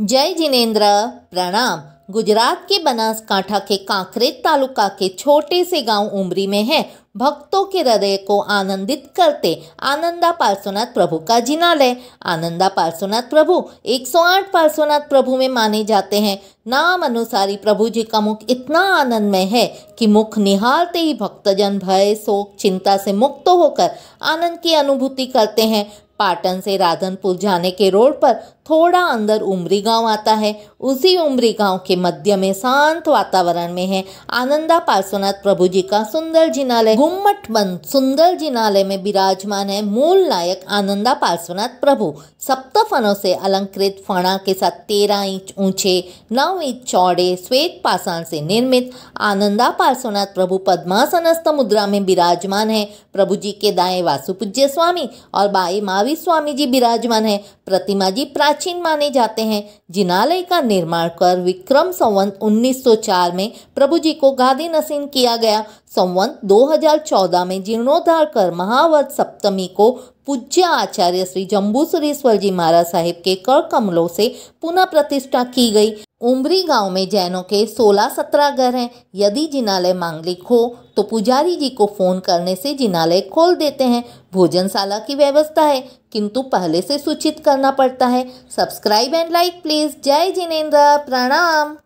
जय जिनेन्द्र प्रणाम गुजरात के बनासकांठा के कांकरेज तालुका के छोटे से गांव उमरी में है भक्तों के हृदय को आनंदित करते आनंदा पार्श्वनाथ प्रभु का जिनालय आनंदा पार्श्वनाथ प्रभु 108 पार्श्वनाथ प्रभु में माने जाते हैं नाम अनुसारी प्रभु जी का मुख इतना आनंदमय है कि मुख निहालते ही भक्तजन भय शोक चिंता से मुक्त होकर आनंद की अनुभूति करते हैं पाटन से राधनपुर जाने के रोड पर थोड़ा अंदर उमरी गांव आता है उसी उमरी गांव के मध्य में शांत वातावरण में है आनंदा पार्श्वनाथ प्रभु जी का सुंदर जिनालय गुम्मट बंद सुंदर जिनालय में विराजमान है मूल नायक आनंदा पार्श्वनाथ प्रभु सप्त फनों से अलंकृत फणा के साथ तेरह इंच ऊंचे नौ इंच चौड़े श्वेत पाषाण से निर्मित आनंदा पार्श्वनाथ प्रभु पद्मासनस्थ मुद्रा में विराजमान है प्रभु जी के दाएं वासुपूज्य स्वामी और बाएं मावी प्रभावी स्वामी जी विराजमान है प्रतिमा जी प्राचीन माने जाते हैं जिनालय का निर्माण कर विक्रम संवंत 1904 में प्रभु जी को गादी नसीन किया गया संवंत 2014 में जीर्णोद्धार कर महावत सप्तमी को पूज्य आचार्य श्री जम्बूसुरेश्वर जी महाराज साहिब के कर कमलों से पुनः प्रतिष्ठा की गई उमरी गांव में जैनों के 16-17 घर हैं यदि जिनालय मांगलिक हो तो पुजारी जी को फ़ोन करने से जिनालय खोल देते हैं भोजनशाला की व्यवस्था है किंतु पहले से सूचित करना पड़ता है सब्सक्राइब एंड लाइक प्लीज़ जय जिनेन्द्र प्रणाम